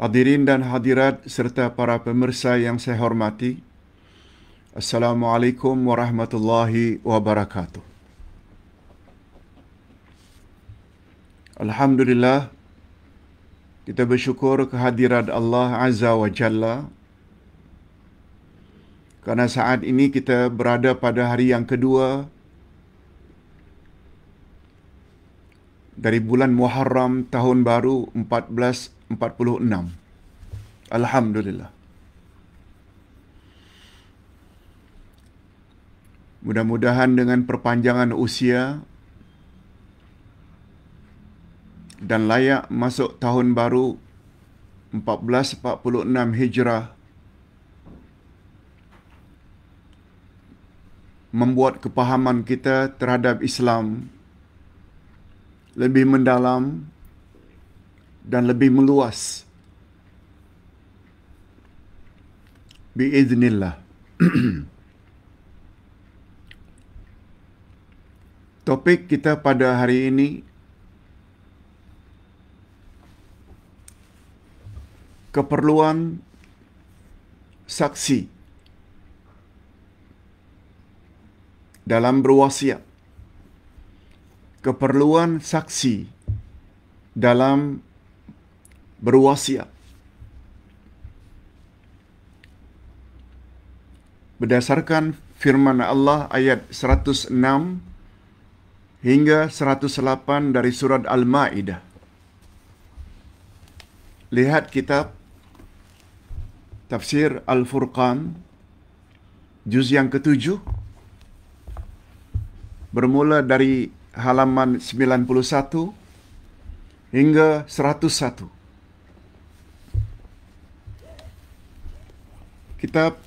Hadirin dan hadirat serta para pemirsa yang saya hormati. Assalamualaikum warahmatullahi wabarakatuh. Alhamdulillah kita bersyukur kehadiran Allah Azza wa Jalla kerana saat ini kita berada pada hari yang kedua dari bulan Muharram tahun baru 46 Alhamdulillah Mudah-mudahan dengan perpanjangan usia dan layak masuk tahun baru 1446 Hijrah membuat kepahaman kita terhadap Islam lebih mendalam, dan lebih meluas. Biiznillah. Topik kita pada hari ini keperluan saksi dalam berwasiat. Keperluan saksi dalam berwasiat berdasarkan firman Allah ayat 106 hingga 108 dari surat Al-Ma'idah. Lihat kitab Tafsir Al-Furqan, juz yang ketujuh, bermula dari halaman 91 hingga 101. kitab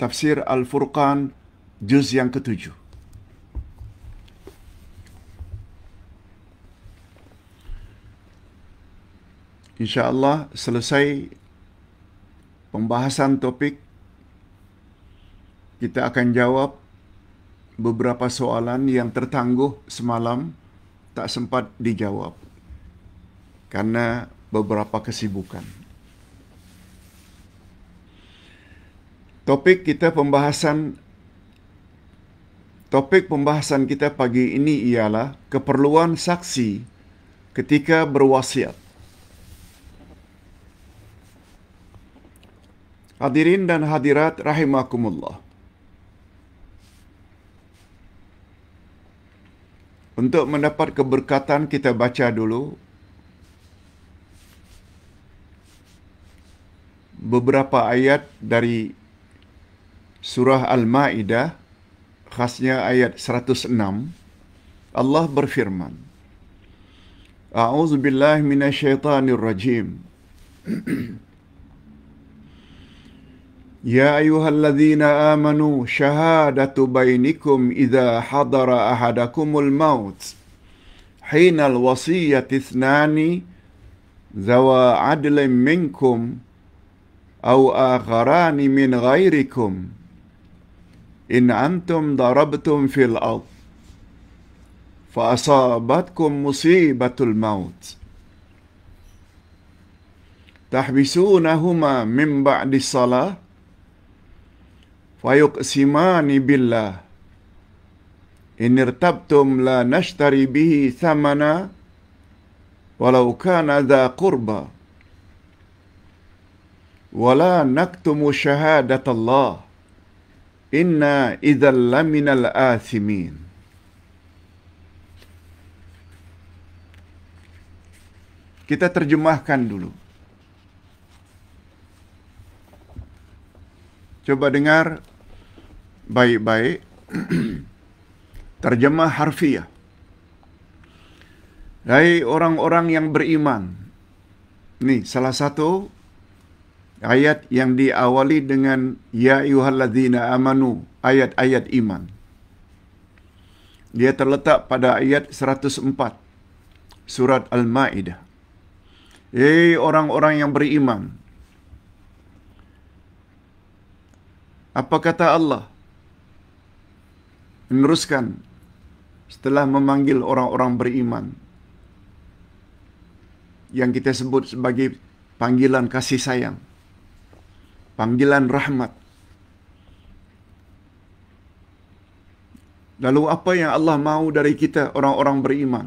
tafsir Al-Furqan juz yang ketujuh. Allah selesai pembahasan topik kita akan jawab beberapa soalan yang tertangguh semalam tak sempat dijawab karena beberapa kesibukan Topik kita pembahasan topik pembahasan kita pagi ini ialah keperluan saksi ketika berwasiat. Hadirin dan hadirat rahimakumullah. Untuk mendapat keberkatan kita baca dulu beberapa ayat dari surah Al-Ma'idah, khasnya ayat 106, Allah berfirman, A'udzu billahi minasyaitanir rajim. Ya ayyuhalladzina amanu shahadatu bainikum idza hadara ahadakumul maut hina alwasiyati ithnani zawa adlin minkum aw agharani min ghairikum إن أنتم ضربتم في الأرض فأصابتكم مصيبة الموت تحبسونهما من بعد الصلاة فيقسمان بالله إن ارتبتم لا نشتري به ثمنا ولو كان ذا قربى ولا نكتم شهادة الله inna idzal laminal athimin kita terjemahkan dulu coba dengar baik-baik terjemah harfiah dari orang-orang yang beriman nih salah satu ayat yang diawali dengan ya ayyuhallazina amanu ayat-ayat iman dia terletak pada ayat 104 surat al-maidah hei orang-orang yang beriman apa kata Allah meneruskan setelah memanggil orang-orang beriman yang kita sebut sebagai panggilan kasih sayang panggilan rahmat. Lalu apa yang Allah mahu dari kita orang-orang beriman?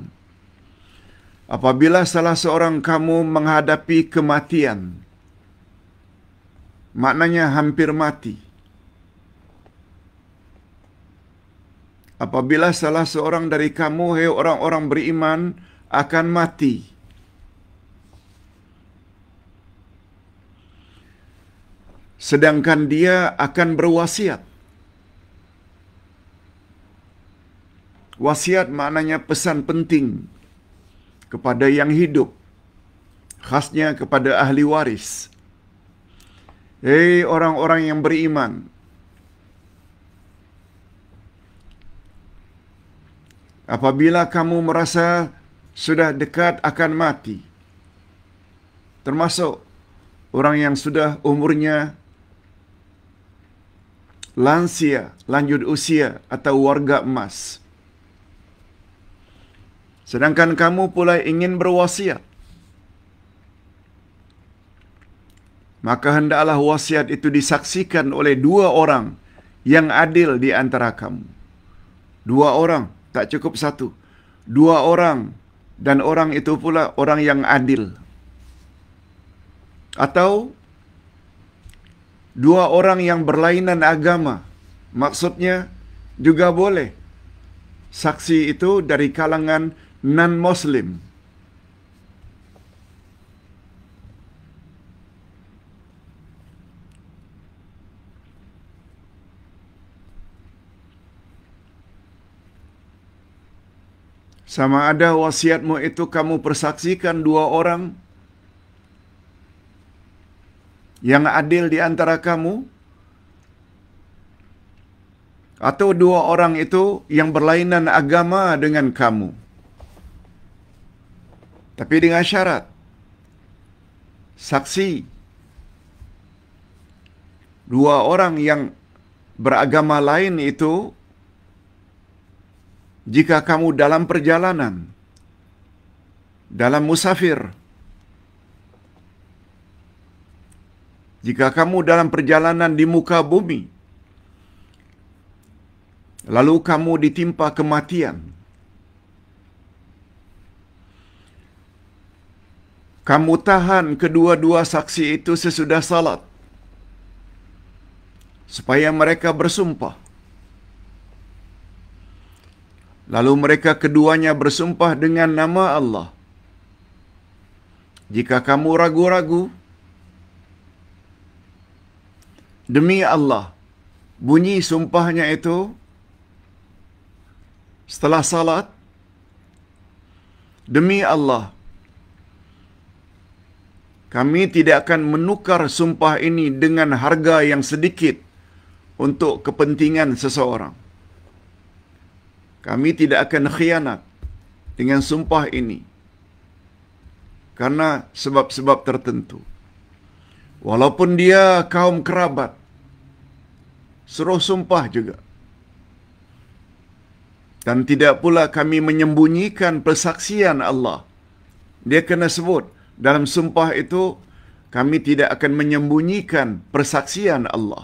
Apabila salah seorang kamu menghadapi kematian, maknanya hampir mati. Apabila salah seorang dari kamu, hei orang-orang beriman, akan mati. Mati. sedangkan dia akan berwasiat. Wasiat maknanya pesan penting kepada yang hidup, khasnya kepada ahli waris. Hei orang-orang yang beriman, apabila kamu merasa sudah dekat akan mati, termasuk orang yang sudah umurnya lansia, lanjut usia atau warga emas. Sedangkan kamu pula ingin berwasiat. Maka hendaklah wasiat itu disaksikan oleh dua orang yang adil di antara kamu. Dua orang, tak cukup satu. Dua orang dan orang itu pula orang yang adil. Atau dua orang yang berlainan agama. Maksudnya juga boleh. Saksi itu dari kalangan non-muslim. Sama ada wasiatmu itu kamu persaksikan dua orang yang adil di antara kamu? Atau dua orang itu yang berlainan agama dengan kamu? Tapi dengan syarat saksi dua orang yang beragama lain itu jika kamu dalam perjalanan dalam musafir Jika kamu dalam perjalanan di muka bumi, lalu kamu ditimpa kematian, kamu tahan kedua-dua saksi itu sesudah salat, supaya mereka bersumpah. Lalu mereka keduanya bersumpah dengan nama Allah. Jika kamu ragu-ragu, Demi Allah, bunyi sumpahnya itu setelah salat. Demi Allah, kami tidak akan menukar sumpah ini dengan harga yang sedikit untuk kepentingan seseorang. Kami tidak akan khianat dengan sumpah ini karena sebab-sebab tertentu. Walaupun dia kaum kerabat. Suruh sumpah juga. Dan tidak pula kami menyembunyikan persaksian Allah. Dia kena sebut. Dalam sumpah itu, kami tidak akan menyembunyikan persaksian Allah.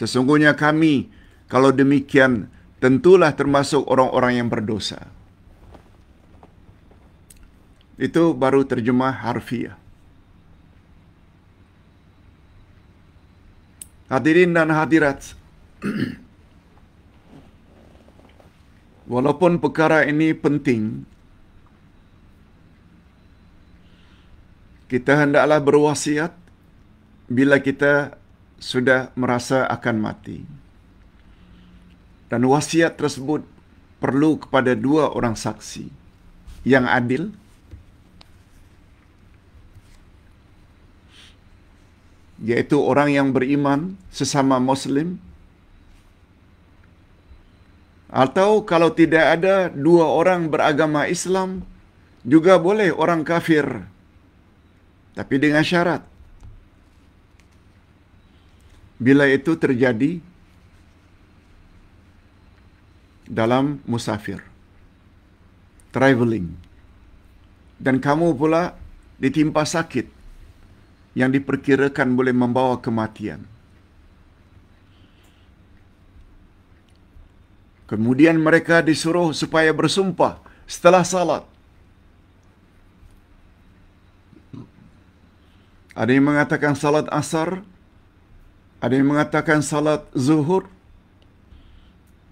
Sesungguhnya kami, kalau demikian, tentulah termasuk orang-orang yang berdosa. Itu baru terjemah harfiah. Hadirin dan hadirat. Walaupun perkara ini penting, kita hendaklah berwasiat bila kita sudah merasa akan mati. Dan wasiat tersebut perlu kepada dua orang saksi yang adil iaitu orang yang beriman sesama muslim atau kalau tidak ada dua orang beragama Islam juga boleh orang kafir tapi dengan syarat bila itu terjadi dalam musafir traveling dan kamu pula ditimpa sakit yang diperkirakan boleh membawa kematian. Kemudian mereka disuruh supaya bersumpah setelah salat. Ada yang mengatakan salat asar, ada yang mengatakan salat zuhur,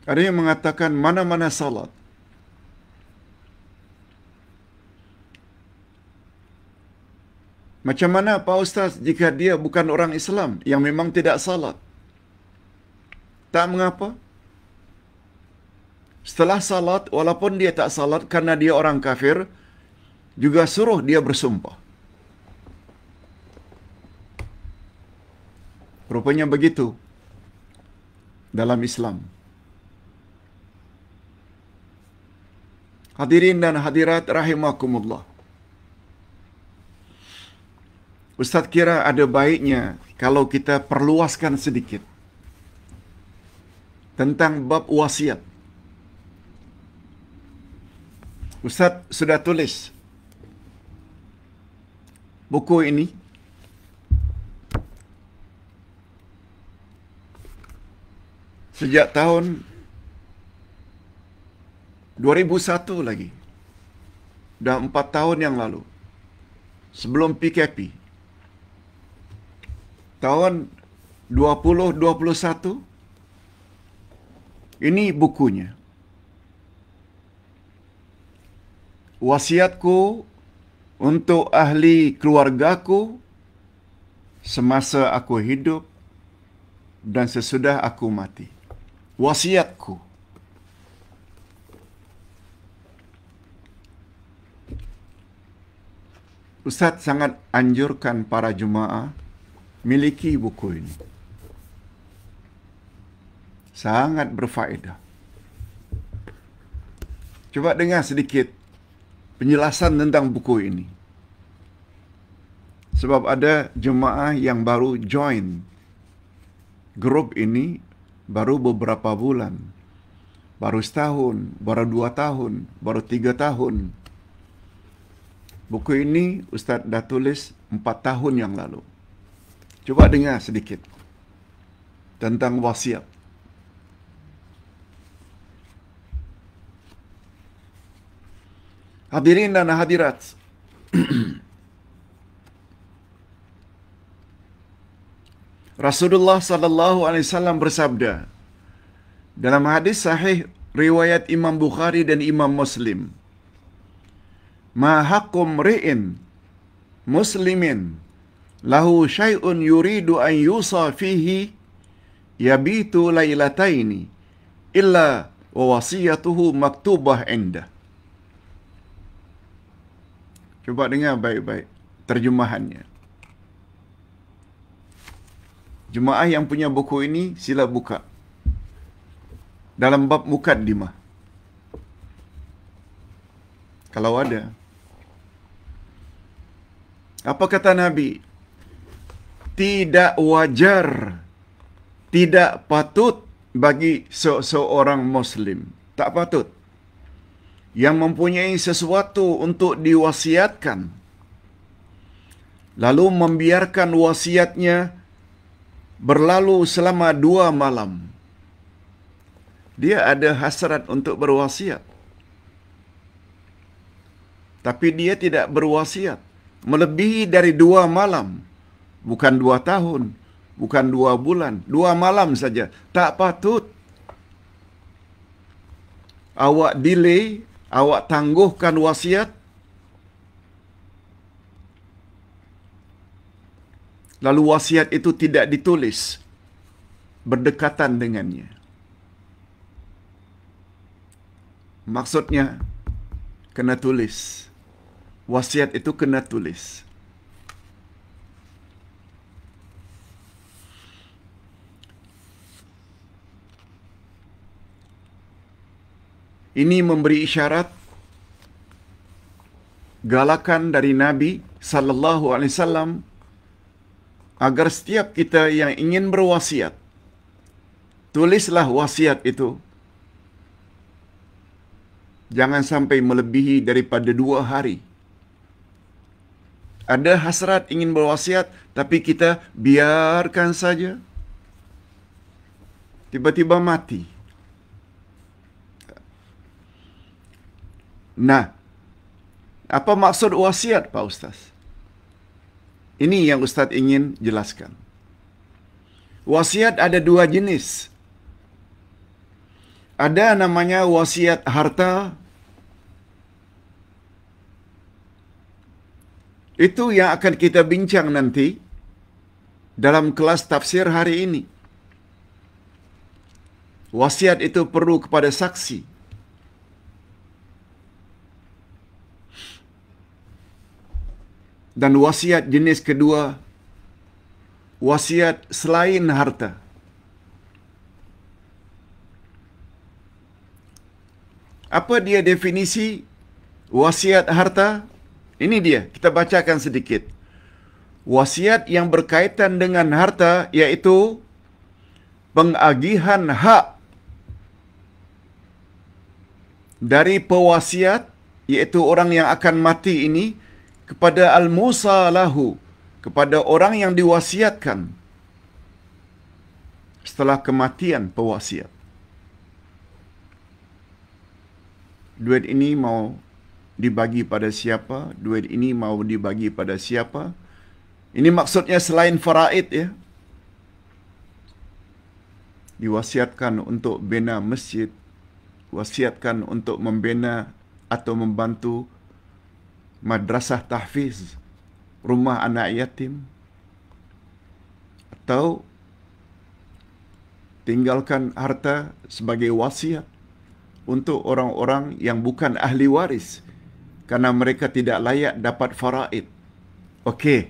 ada yang mengatakan mana-mana salat. Macam mana Pak Ustaz jika dia bukan orang Islam yang memang tidak salat? Tak mengapa? Setelah salat, walaupun dia tak salat karena dia orang kafir, juga suruh dia bersumpah. Rupanya begitu dalam Islam. Hadirin dan hadirat rahimakumullah. Ustaz kira ada baiknya kalau kita perluaskan sedikit tentang bab wasiat. Ustaz sudah tulis buku ini. Sejak tahun 2001 lagi. Dah 4 tahun yang lalu. Sebelum PKP tahun 2021 ini bukunya wasiatku untuk ahli keluargaku semasa aku hidup dan sesudah aku mati wasiatku Ustaz sangat anjurkan para jemaah miliki buku ini. Sangat berfaedah. Coba dengar sedikit penjelasan tentang buku ini. Sebab ada jemaah yang baru join grup ini baru beberapa bulan. Baru setahun, baru dua tahun, baru tiga tahun. Buku ini Ustaz dah tulis empat tahun yang lalu. Cuba dengar sedikit tentang wasiat. Hadirin dan hadirat. Rasulullah sallallahu alaihi wasallam bersabda dalam hadis sahih riwayat Imam Bukhari dan Imam Muslim. Ma hakum ri'in muslimin lahu syai'un yuridu an yusa fihi yabitu lailataini illa wa wasiyatuhu maktubah inda. Cuba dengar baik-baik terjemahannya. Jemaah yang punya buku ini sila buka. Dalam bab mukaddimah. Kalau ada. Apa kata Nabi? tidak wajar, tidak patut bagi seorang Muslim. Tak patut. Yang mempunyai sesuatu untuk diwasiatkan, lalu membiarkan wasiatnya berlalu selama dua malam. Dia ada hasrat untuk berwasiat. Tapi dia tidak berwasiat. Melebihi dari dua malam. Bukan dua tahun. Bukan dua bulan. Dua malam saja. Tak patut. Awak delay. Awak tangguhkan wasiat. Lalu wasiat itu tidak ditulis. Berdekatan dengannya. Maksudnya, kena tulis. Wasiat itu kena tulis. Ini memberi isyarat galakan dari Nabi sallallahu alaihi wasallam agar setiap kita yang ingin berwasiat tulislah wasiat itu jangan sampai melebihi daripada dua hari ada hasrat ingin berwasiat tapi kita biarkan saja tiba-tiba mati Nah, apa maksud wasiat Pak Ustaz? Ini yang Ustaz ingin jelaskan. Wasiat ada dua jenis. Ada namanya wasiat harta. Itu yang akan kita bincang nanti dalam kelas tafsir hari ini. Wasiat itu perlu kepada saksi, dan wasiat jenis kedua wasiat selain harta Apa dia definisi wasiat harta? Ini dia, kita bacakan sedikit. Wasiat yang berkaitan dengan harta iaitu pengagihan hak dari pewasiat iaitu orang yang akan mati ini kepada al-musa lahu kepada orang yang diwasiatkan setelah kematian pewasiat duit ini mau dibagi pada siapa duit ini mau dibagi pada siapa ini maksudnya selain faraid ya diwasiatkan untuk bina masjid wasiatkan untuk membina atau membantu madrasah tahfiz, rumah anak yatim, atau tinggalkan harta sebagai wasiat untuk orang-orang yang bukan ahli waris karena mereka tidak layak dapat faraid. Okey,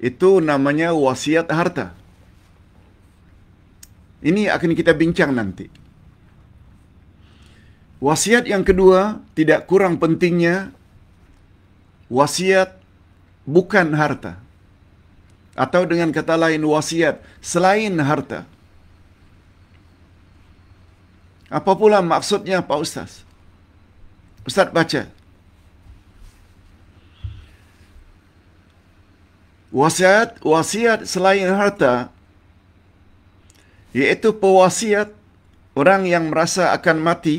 itu namanya wasiat harta. Ini akan kita bincang nanti. Wasiat yang kedua tidak kurang pentingnya wasiat bukan harta. Atau dengan kata lain wasiat selain harta. Apa pula maksudnya Pak Ustaz? Ustaz baca. Wasiat, wasiat selain harta iaitu pewasiat orang yang merasa akan mati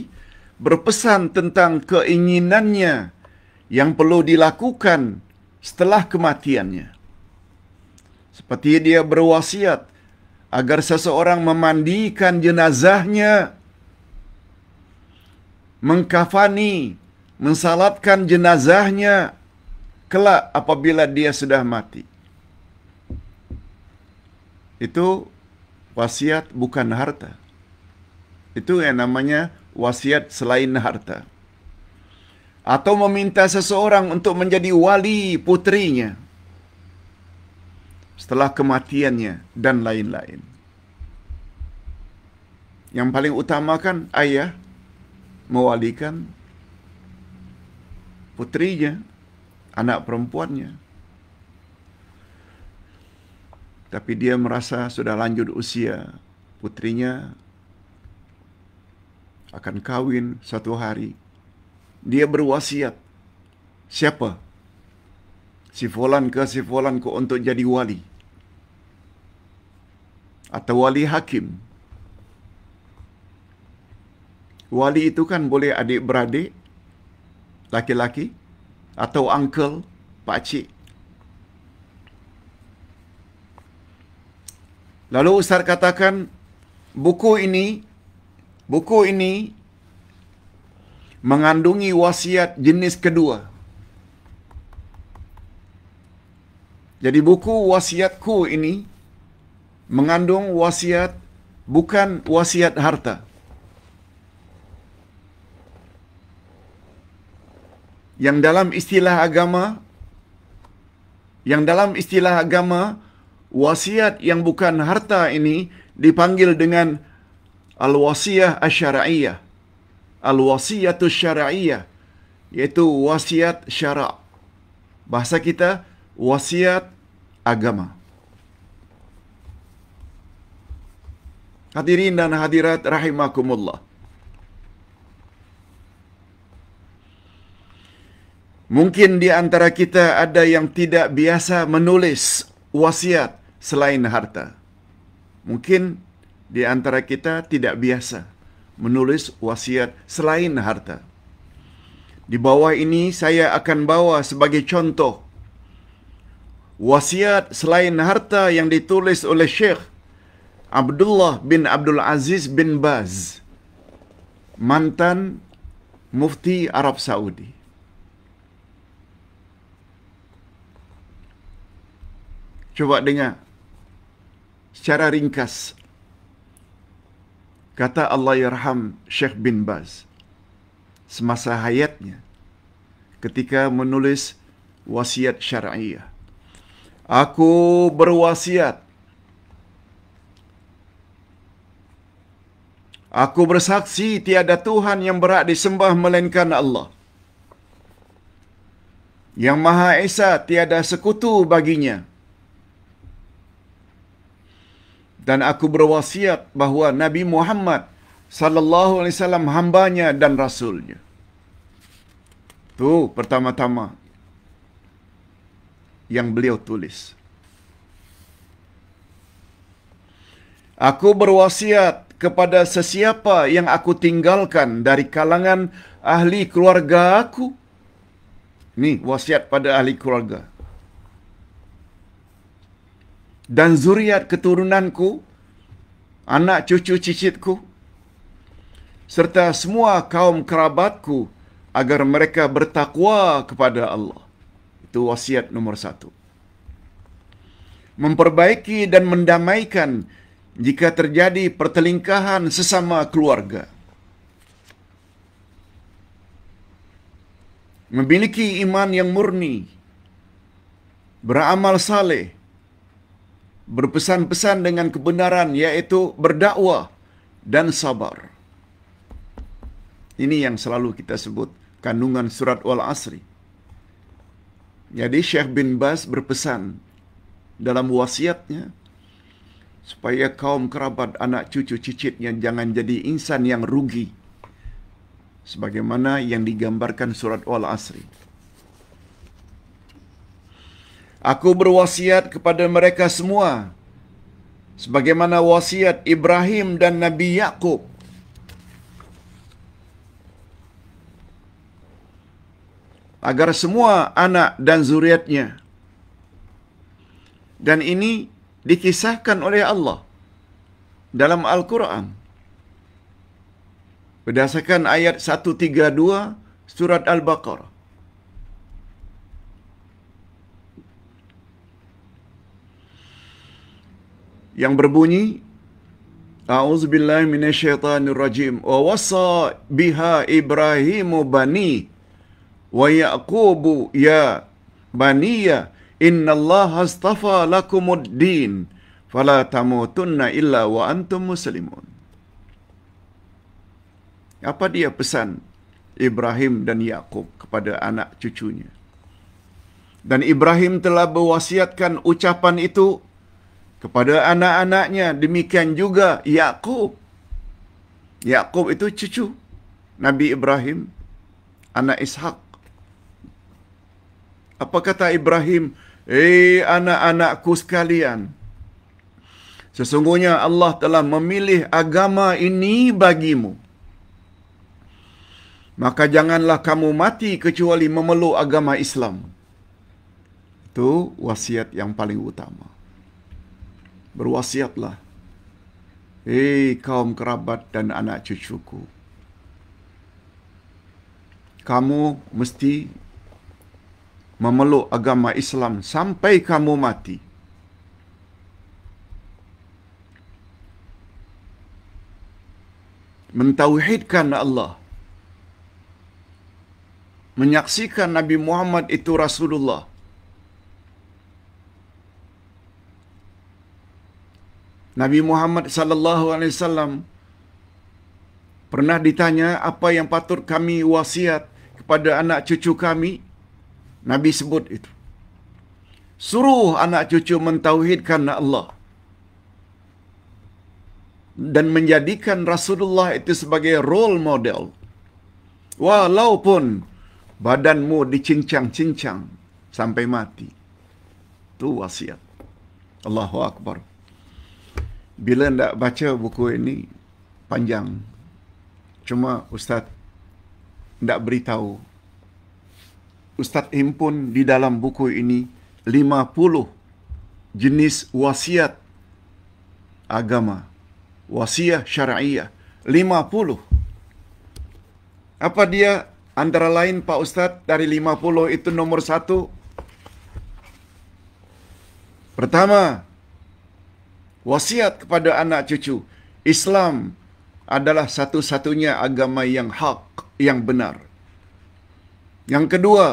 berpesan tentang keinginannya yang perlu dilakukan setelah kematiannya. Seperti dia berwasiat agar seseorang memandikan jenazahnya, mengkafani, mensalatkan jenazahnya kelak apabila dia sudah mati. Itu wasiat bukan harta. Itu yang namanya wasiat selain harta. atau meminta seseorang untuk menjadi wali putrinya setelah kematiannya dan lain-lain. Yang paling utama kan ayah mewalikan putrinya, anak perempuannya. Tapi dia merasa sudah lanjut usia, putrinya akan kawin satu hari dia berwasiat. Siapa? Si Fulan ke si Fulan ke untuk jadi wali? Atau wali hakim? Wali itu kan boleh adik-beradik, laki-laki, atau uncle, pakcik. Lalu Ustaz katakan, buku ini, buku ini mengandungi wasiat jenis kedua. Jadi buku wasiatku ini mengandung wasiat bukan wasiat harta. Yang dalam istilah agama yang dalam istilah agama wasiat yang bukan harta ini dipanggil dengan al-wasiyah asy As al-wasiyatu syara'iyah iaitu wasiat syarak. Bahasa kita wasiat agama. Hadirin dan hadirat rahimakumullah. Mungkin di antara kita ada yang tidak biasa menulis wasiat selain harta. Mungkin di antara kita tidak biasa menulis wasiat selain harta. Di bawah ini saya akan bawa sebagai contoh wasiat selain harta yang ditulis oleh Syekh Abdullah bin Abdul Aziz bin Baz mantan mufti Arab Saudi. Cuba dengar secara ringkas Kata Allah Yarham Sheikh bin Baz Semasa hayatnya Ketika menulis wasiat syariah Aku berwasiat Aku bersaksi tiada Tuhan yang berhak disembah melainkan Allah. Yang Maha Esa tiada sekutu baginya. dan aku berwasiat bahawa Nabi Muhammad sallallahu alaihi wasallam hambanya dan rasulnya. Tu pertama-tama yang beliau tulis. Aku berwasiat kepada sesiapa yang aku tinggalkan dari kalangan ahli keluarga aku. Ni wasiat pada ahli keluarga dan zuriat keturunanku, anak cucu cicitku, serta semua kaum kerabatku agar mereka bertakwa kepada Allah. Itu wasiat nomor satu. Memperbaiki dan mendamaikan jika terjadi pertelingkahan sesama keluarga. Memiliki iman yang murni, beramal saleh, berpesan-pesan dengan kebenaran iaitu berdakwah dan sabar. Ini yang selalu kita sebut kandungan surat Wal Asri. Jadi Syekh bin Bas berpesan dalam wasiatnya supaya kaum kerabat anak cucu cicitnya jangan jadi insan yang rugi sebagaimana yang digambarkan surat Wal Asri. Aku berwasiat kepada mereka semua sebagaimana wasiat Ibrahim dan Nabi Yakub. Agar semua anak dan zuriatnya dan ini dikisahkan oleh Allah dalam Al-Quran. Berdasarkan ayat 132 surat Al-Baqarah. yang berbunyi A'udzu billahi minasyaitonir rajim wa wasa biha Ibrahimu bani wa Yaqubu ya bani ya innallaha astafa lakumud din fala tamutunna illa wa antum muslimun Apa dia pesan Ibrahim dan Yaqub kepada anak cucunya Dan Ibrahim telah berwasiatkan ucapan itu kepada anak-anaknya demikian juga Yakub Yakub itu cucu Nabi Ibrahim anak Ishak apa kata Ibrahim hey anak-anakku sekalian sesungguhnya Allah telah memilih agama ini bagimu maka janganlah kamu mati kecuali memeluk agama Islam itu wasiat yang paling utama berwasiatlah. Hei kaum kerabat dan anak cucuku. Kamu mesti memeluk agama Islam sampai kamu mati. Mentauhidkan Allah. Menyaksikan Nabi Muhammad itu Rasulullah. Nabi Muhammad sallallahu alaihi wasallam pernah ditanya apa yang patut kami wasiat kepada anak cucu kami? Nabi sebut itu. Suruh anak cucu mentauhidkan Allah dan menjadikan Rasulullah itu sebagai role model. Walaupun badanmu dicincang-cincang sampai mati. Itu wasiat. Allahu Akbar bila nak baca buku ini panjang cuma ustaz nak beritahu ustaz himpun di dalam buku ini 50 jenis wasiat agama wasiat syariah 50 apa dia antara lain Pak Ustaz dari 50 itu nomor satu pertama wasiat kepada anak cucu Islam adalah satu-satunya agama yang hak yang benar yang kedua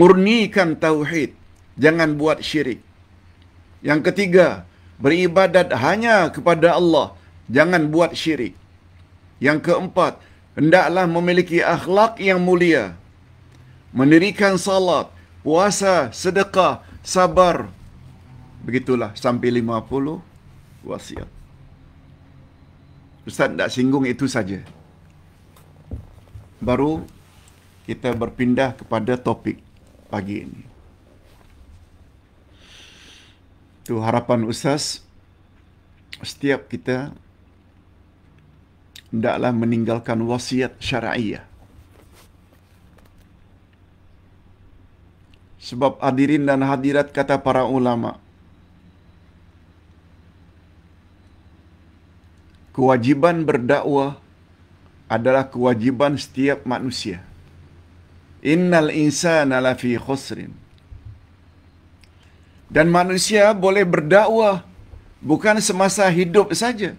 murnikan tauhid jangan buat syirik yang ketiga beribadat hanya kepada Allah jangan buat syirik yang keempat hendaklah memiliki akhlak yang mulia mendirikan salat puasa sedekah sabar begitulah sampai lima puluh wasiat. Ustaz tak singgung itu saja. Baru kita berpindah kepada topik pagi ini. Itu harapan Ustaz setiap kita hendaklah meninggalkan wasiat syariah. Sebab hadirin dan hadirat kata para ulama' Kewajiban berdakwah adalah kewajiban setiap manusia. Innal insana lafi khusrin. Dan manusia boleh berdakwah bukan semasa hidup saja.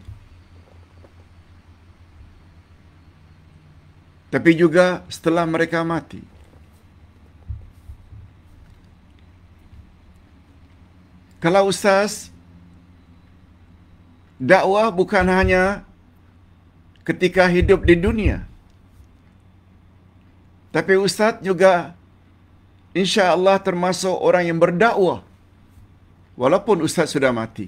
Tapi juga setelah mereka mati. Kalau ustaz dakwah bukan hanya ketika hidup di dunia. Tapi ustaz juga insya-Allah termasuk orang yang berdakwah walaupun ustaz sudah mati.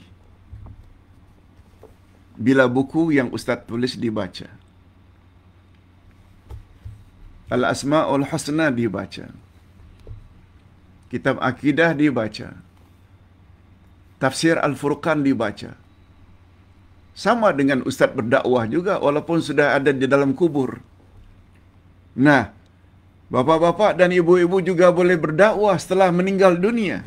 Bila buku yang ustaz tulis dibaca. Al Asmaul Husna dibaca. Kitab akidah dibaca. Tafsir Al-Furqan dibaca. Sama dengan ustaz berdakwah juga walaupun sudah ada di dalam kubur. Nah, bapak-bapak dan ibu-ibu juga boleh berdakwah setelah meninggal dunia.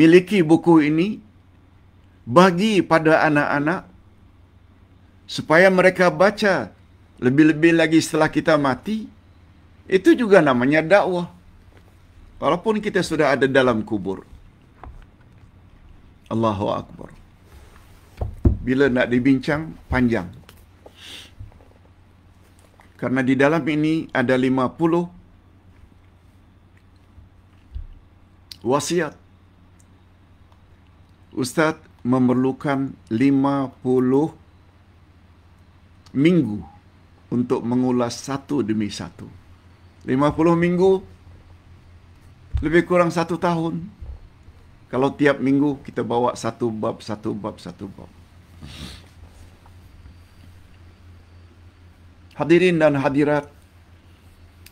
Miliki buku ini bagi pada anak-anak supaya mereka baca lebih-lebih lagi setelah kita mati. Itu juga namanya dakwah. Walaupun kita sudah ada dalam kubur. Allahu Akbar bila nak dibincang panjang. Karena di dalam ini ada 50 wasiat. Ustaz memerlukan 50 minggu untuk mengulas satu demi satu. 50 minggu lebih kurang satu tahun. Kalau tiap minggu kita bawa satu bab, satu bab, satu bab. Hadirin dan hadirat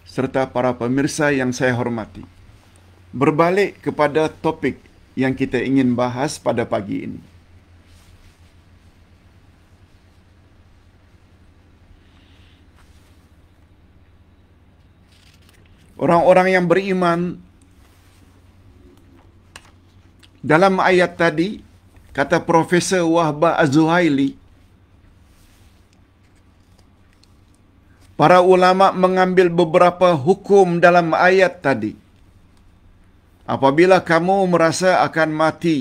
serta para pemirsa yang saya hormati. Berbalik kepada topik yang kita ingin bahas pada pagi ini. Orang-orang yang beriman dalam ayat tadi kata Profesor Wahba Azuhaili, para ulama mengambil beberapa hukum dalam ayat tadi. Apabila kamu merasa akan mati,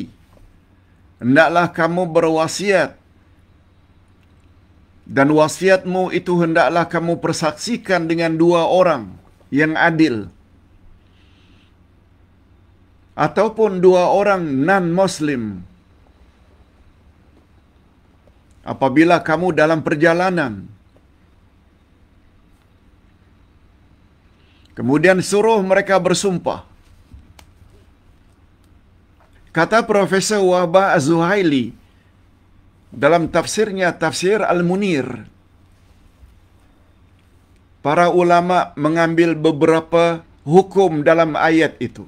hendaklah kamu berwasiat dan wasiatmu itu hendaklah kamu persaksikan dengan dua orang yang adil. Ataupun dua orang non-Muslim apabila kamu dalam perjalanan. Kemudian suruh mereka bersumpah. Kata Profesor Wahba Zuhaili dalam tafsirnya Tafsir Al-Munir, para ulama mengambil beberapa hukum dalam ayat itu.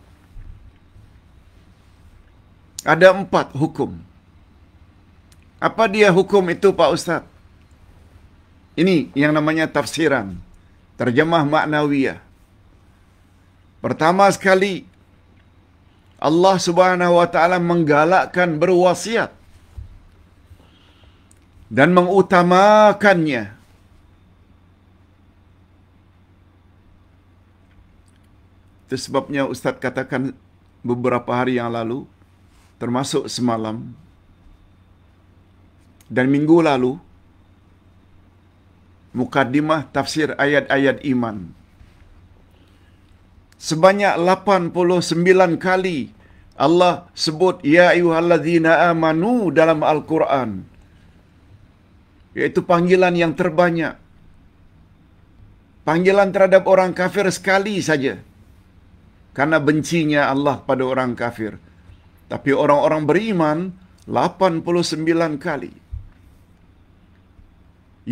Ada empat hukum. Hukum. Apa dia hukum itu Pak Ustaz? Ini yang namanya tafsiran. Terjemah maknawiya. Pertama sekali, Allah subhanahu wa ta'ala menggalakkan berwasiat. Dan mengutamakannya. Itu sebabnya Ustaz katakan beberapa hari yang lalu, termasuk semalam, dan minggu lalu, Mukaddimah Tafsir Ayat-Ayat Iman. Sebanyak 89 kali Allah sebut ya ayyuhallazina amanu dalam Al-Qur'an. iaitu panggilan yang terbanyak. Panggilan terhadap orang kafir sekali saja. Karena bencinya Allah pada orang kafir. Tapi orang-orang beriman 89 kali.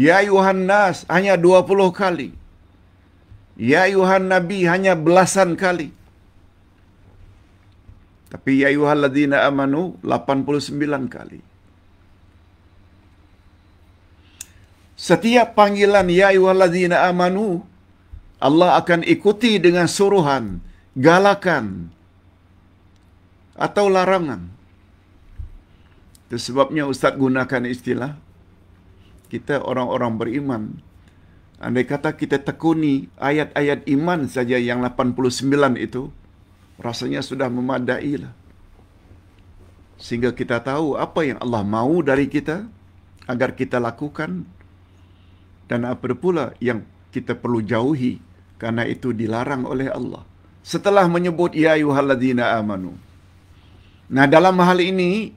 Ya Yuhannas hanya 20 kali. Ya Yuhan Nabi hanya belasan kali. Tapi Ya Yuhan Ladina Amanu 89 kali. Setiap panggilan Ya Yuhan Ladina Amanu, Allah akan ikuti dengan suruhan, galakan, atau larangan. Itu sebabnya Ustaz gunakan istilah kita orang-orang beriman. Andai kata kita tekuni ayat-ayat iman saja yang 89 itu, rasanya sudah memadai lah. Sehingga kita tahu apa yang Allah mahu dari kita agar kita lakukan dan apa pula yang kita perlu jauhi karena itu dilarang oleh Allah. Setelah menyebut ya ayyuhalladzina amanu. Nah, dalam hal ini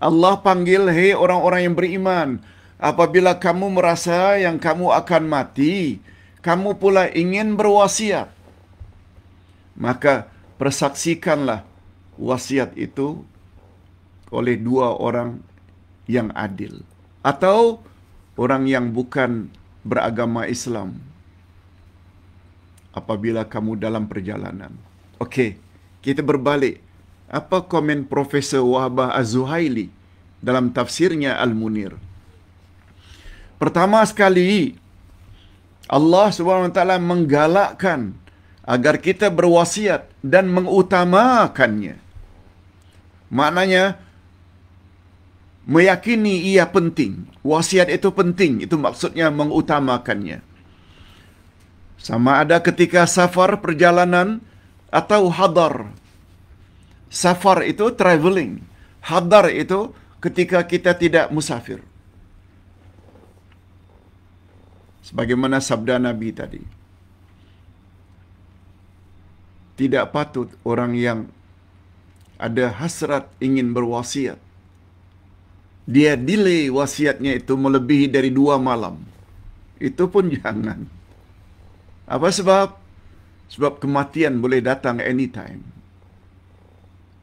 Allah panggil hei orang-orang yang beriman, apabila kamu merasa yang kamu akan mati, kamu pula ingin berwasiat. Maka persaksikanlah wasiat itu oleh dua orang yang adil atau orang yang bukan beragama Islam apabila kamu dalam perjalanan. Okey, kita berbalik. Apa komen Profesor Wahbah Az-Zuhaili dalam tafsirnya Al-Munir? Pertama sekali, Allah Subhanahu Wa Taala menggalakkan agar kita berwasiat dan mengutamakannya. Maknanya, meyakini ia penting. Wasiat itu penting. Itu maksudnya mengutamakannya. Sama ada ketika safar perjalanan atau hadar. Safar itu traveling. Hadar itu ketika kita tidak musafir. sebagaimana sabda Nabi tadi. Tidak patut orang yang ada hasrat ingin berwasiat. Dia delay wasiatnya itu melebihi dari dua malam. Itu pun jangan. Apa sebab? Sebab kematian boleh datang anytime.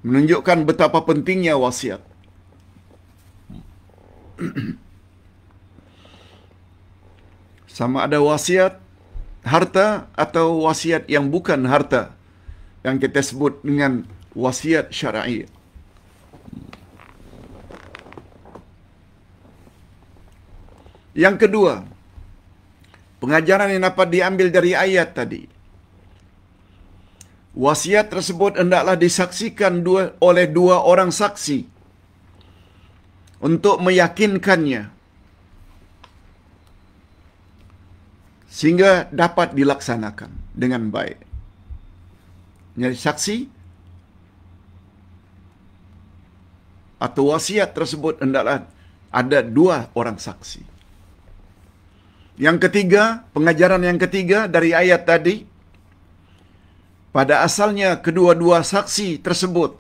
Menunjukkan betapa pentingnya wasiat. sama ada wasiat harta atau wasiat yang bukan harta yang kita sebut dengan wasiat syar'i. Yang kedua, pengajaran yang dapat diambil dari ayat tadi. Wasiat tersebut hendaklah disaksikan dua, oleh dua orang saksi untuk meyakinkannya. sehingga dapat dilaksanakan dengan baik. Jadi saksi atau wasiat tersebut hendaklah ada dua orang saksi. Yang ketiga, pengajaran yang ketiga dari ayat tadi, pada asalnya kedua-dua saksi tersebut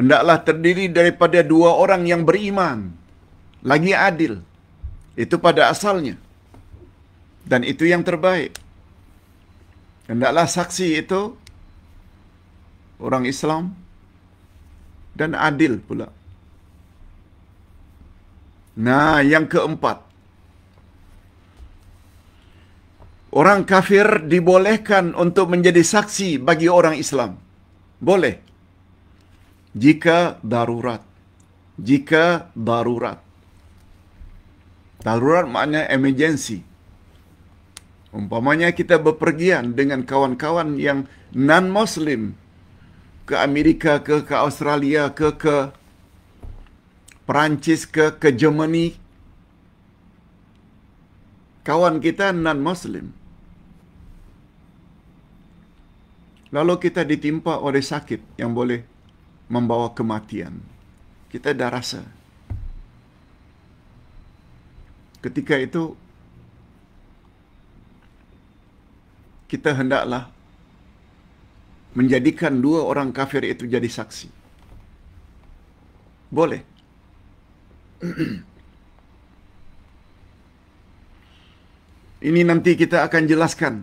hendaklah terdiri daripada dua orang yang beriman, lagi adil. Itu pada asalnya. Dan itu yang terbaik. Hendaklah saksi itu orang Islam dan adil pula. Nah, yang keempat. Orang kafir dibolehkan untuk menjadi saksi bagi orang Islam. Boleh. Jika darurat. Jika darurat. Darurat maknanya emergency. Umpamanya kita berpergian dengan kawan-kawan yang non-Muslim ke Amerika ke ke Australia ke ke Perancis ke ke Germany. Kawan kita non-Muslim. Lalu kita ditimpa oleh sakit yang boleh membawa kematian. Kita dah rasa. Ketika itu kita hendaklah menjadikan dua orang kafir itu jadi saksi. Boleh. Ini nanti kita akan jelaskan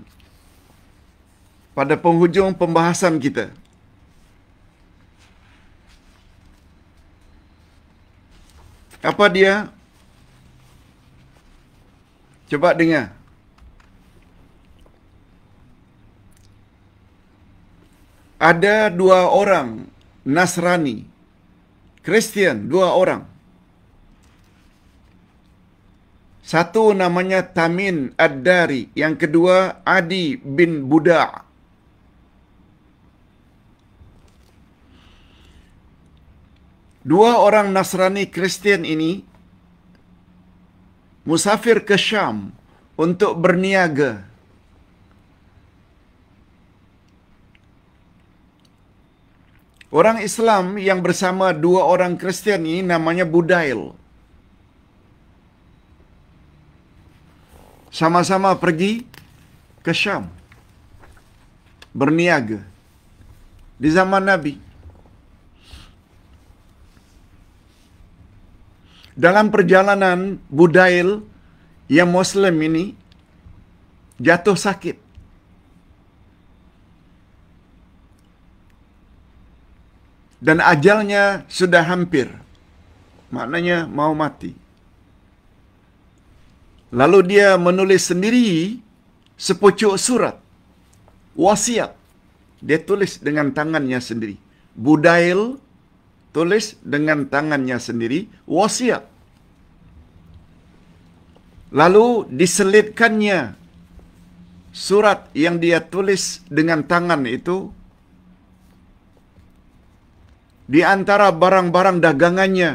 pada penghujung pembahasan kita. Apa dia? Coba dengar. ada dua orang Nasrani, Kristen, dua orang. Satu namanya Tamin Ad-Dari, yang kedua Adi bin Buda'. Dua orang Nasrani Kristen ini musafir ke Syam untuk berniaga. Orang Islam yang bersama dua orang Kristen ini namanya Budail. Sama-sama pergi ke Syam. Berniaga. Di zaman Nabi. Dalam perjalanan Budail yang Muslim ini jatuh sakit. dan ajalnya sudah hampir. Maknanya mau mati. Lalu dia menulis sendiri sepucuk surat wasiat. Dia tulis dengan tangannya sendiri. Budail tulis dengan tangannya sendiri wasiat. Lalu diselitkannya surat yang dia tulis dengan tangan itu di antara barang-barang dagangannya.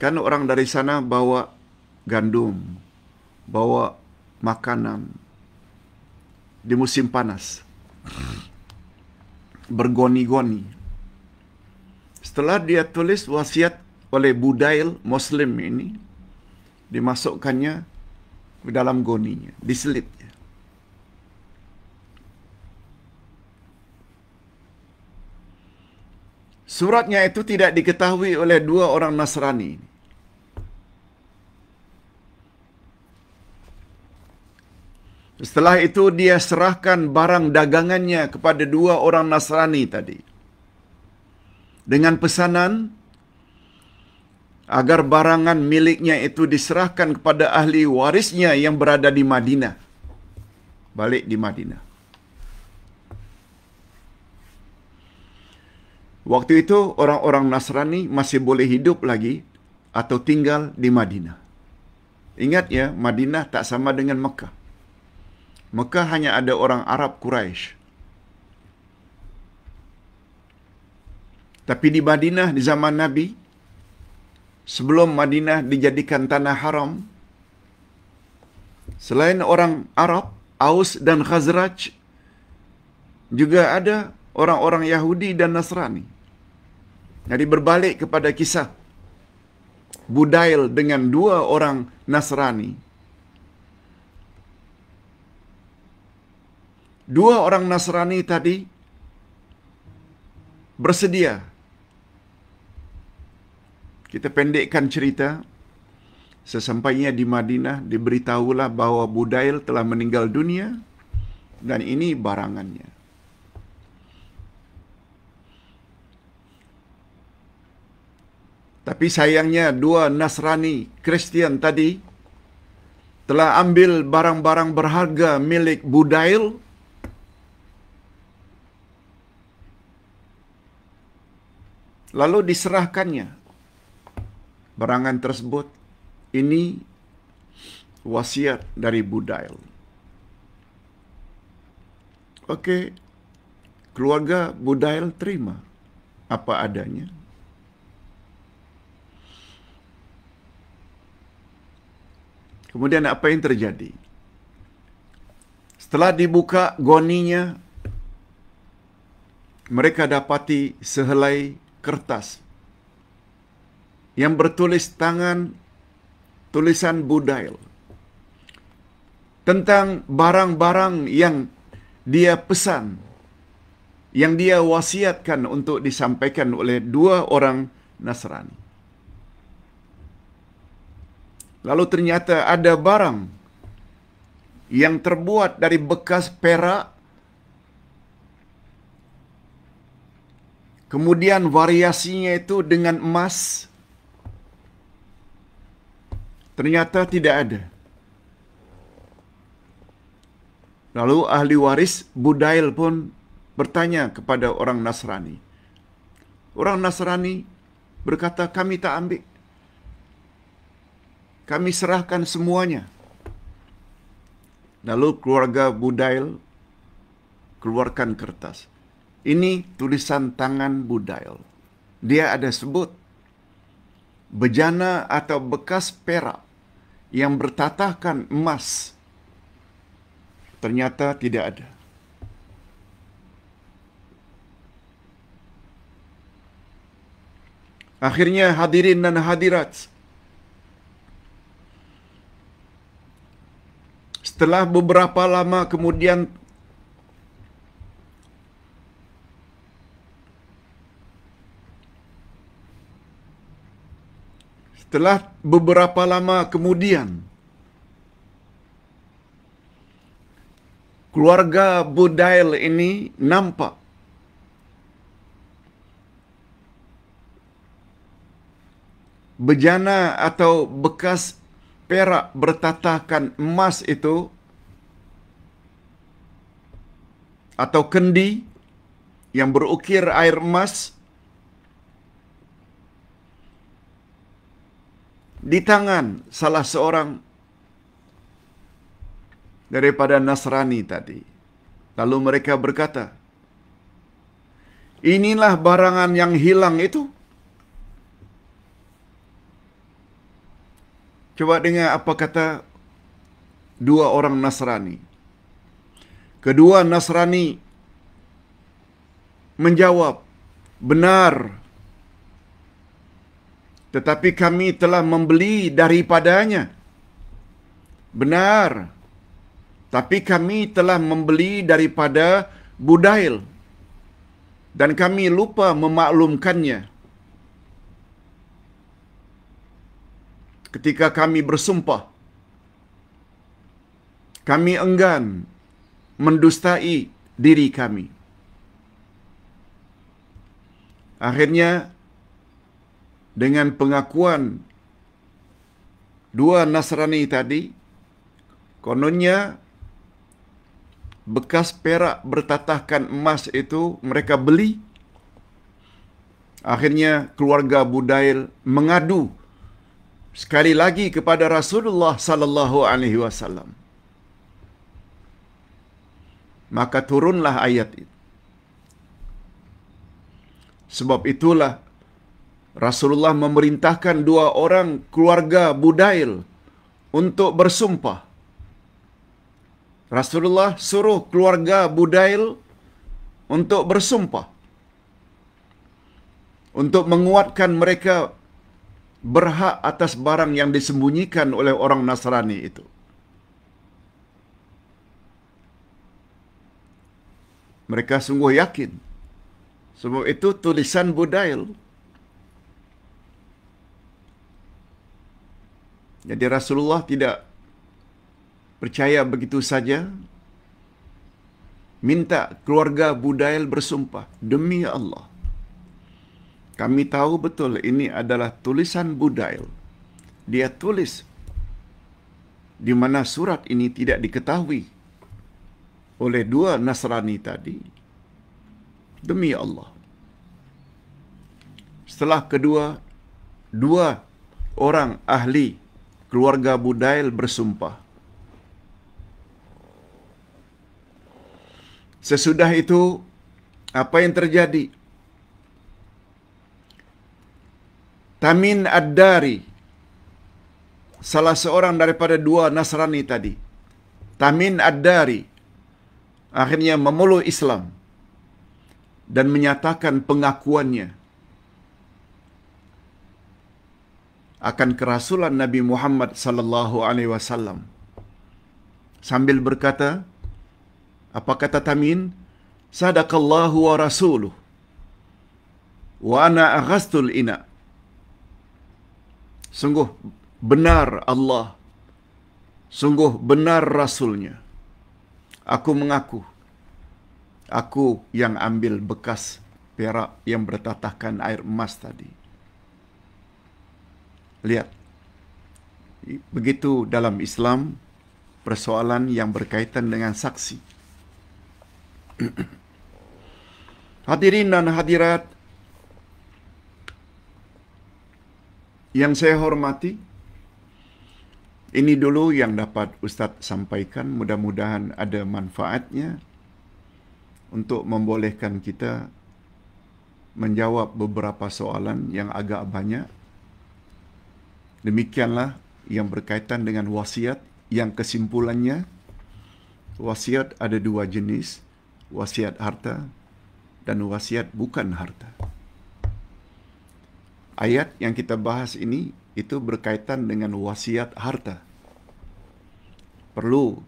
Kan orang dari sana bawa gandum, bawa makanan di musim panas. Bergoni-goni. Setelah dia tulis wasiat oleh budail muslim ini, dimasukkannya ke dalam goninya, diselip. suratnya itu tidak diketahui oleh dua orang Nasrani. Setelah itu dia serahkan barang dagangannya kepada dua orang Nasrani tadi. Dengan pesanan agar barangan miliknya itu diserahkan kepada ahli warisnya yang berada di Madinah. Balik di Madinah. Waktu itu orang-orang Nasrani masih boleh hidup lagi atau tinggal di Madinah. Ingat ya, Madinah tak sama dengan Mekah. Mekah hanya ada orang Arab Quraisy. Tapi di Madinah di zaman Nabi sebelum Madinah dijadikan tanah haram selain orang Arab, Aus dan Khazraj juga ada orang-orang Yahudi dan Nasrani. Jadi berbalik kepada kisah Budail dengan dua orang Nasrani. Dua orang Nasrani tadi bersedia. Kita pendekkan cerita. Sesampainya di Madinah, diberitahulah bahwa Budail telah meninggal dunia dan ini barangannya. Tapi sayangnya dua Nasrani Kristian tadi telah ambil barang-barang berharga milik Budail lalu diserahkannya barangan tersebut ini wasiat dari Budail. Okey, keluarga Budail terima apa adanya. Kemudian apa yang terjadi? Setelah dibuka goninya, mereka dapati sehelai kertas yang bertulis tangan tulisan Budail tentang barang-barang yang dia pesan, yang dia wasiatkan untuk disampaikan oleh dua orang Nasrani. Lalu ternyata ada barang yang terbuat dari bekas perak. Kemudian variasinya itu dengan emas. Ternyata tidak ada. Lalu ahli waris Budail pun bertanya kepada orang Nasrani. Orang Nasrani berkata, kami tak ambil. Kami serahkan semuanya. Lalu keluarga Budail keluarkan kertas. Ini tulisan tangan Budail. Dia ada sebut bejana atau bekas perak yang bertatahkan emas ternyata tidak ada. Akhirnya hadirin dan hadirat, Setelah beberapa lama kemudian Setelah beberapa lama kemudian keluarga Budail ini nampak bejana atau bekas perak bertatahkan emas itu atau kendi yang berukir air emas di tangan salah seorang daripada Nasrani tadi. Lalu mereka berkata, inilah barangan yang hilang itu. Coba dengar apa kata dua orang Nasrani. Kedua Nasrani menjawab, benar. Tetapi kami telah membeli daripadanya. Benar. Tapi kami telah membeli daripada Budail. Dan kami lupa memaklumkannya. ketika kami bersumpah kami enggan mendustai diri kami akhirnya dengan pengakuan dua Nasrani tadi kononnya bekas perak bertatahkan emas itu mereka beli Akhirnya keluarga Budail mengadu sekali lagi kepada Rasulullah sallallahu alaihi wasallam maka turunlah ayat itu sebab itulah Rasulullah memerintahkan dua orang keluarga Budail untuk bersumpah Rasulullah suruh keluarga Budail untuk bersumpah untuk menguatkan mereka berhak atas barang yang disembunyikan oleh orang Nasrani itu. Mereka sungguh yakin. Semua itu tulisan budail. Jadi Rasulullah tidak percaya begitu saja. Minta keluarga budail bersumpah. Demi Allah kami tahu betul ini adalah tulisan budail. Dia tulis di mana surat ini tidak diketahui oleh dua Nasrani tadi. Demi Allah. Setelah kedua, dua orang ahli keluarga Budail bersumpah. Sesudah itu, apa yang terjadi? Tamin Ad-Dari salah seorang daripada dua Nasrani tadi. Tamin Ad-Dari akhirnya memeluk Islam dan menyatakan pengakuannya akan kerasulan Nabi Muhammad sallallahu alaihi wasallam. Sambil berkata, apa kata Tamin? Sadaqallahu wa rasuluh. Wa ana aghastul ina' Sungguh benar Allah. Sungguh benar Rasulnya. Aku mengaku. Aku yang ambil bekas perak yang bertatahkan air emas tadi. Lihat. Begitu dalam Islam, persoalan yang berkaitan dengan saksi. Hadirin dan hadirat Yang saya hormati, ini dulu yang dapat Ustaz sampaikan. Mudah-mudahan ada manfaatnya untuk membolehkan kita menjawab beberapa soalan yang agak banyak. Demikianlah yang berkaitan dengan wasiat yang kesimpulannya wasiat ada dua jenis, wasiat harta dan wasiat bukan harta. Ayat yang kita bahas ini itu berkaitan dengan wasiat harta. Perlu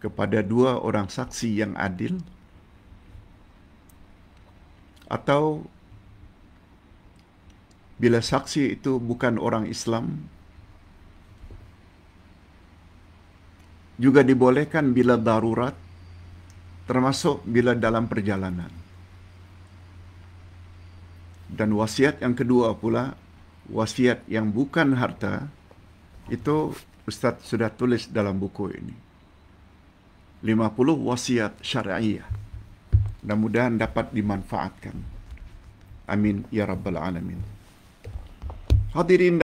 kepada dua orang saksi yang adil atau bila saksi itu bukan orang Islam juga dibolehkan bila darurat termasuk bila dalam perjalanan dan wasiat yang kedua pula wasiat yang bukan harta itu ustaz sudah tulis dalam buku ini 50 wasiat syariah dan mudah-mudahan dapat dimanfaatkan amin ya rabbal alamin hadirin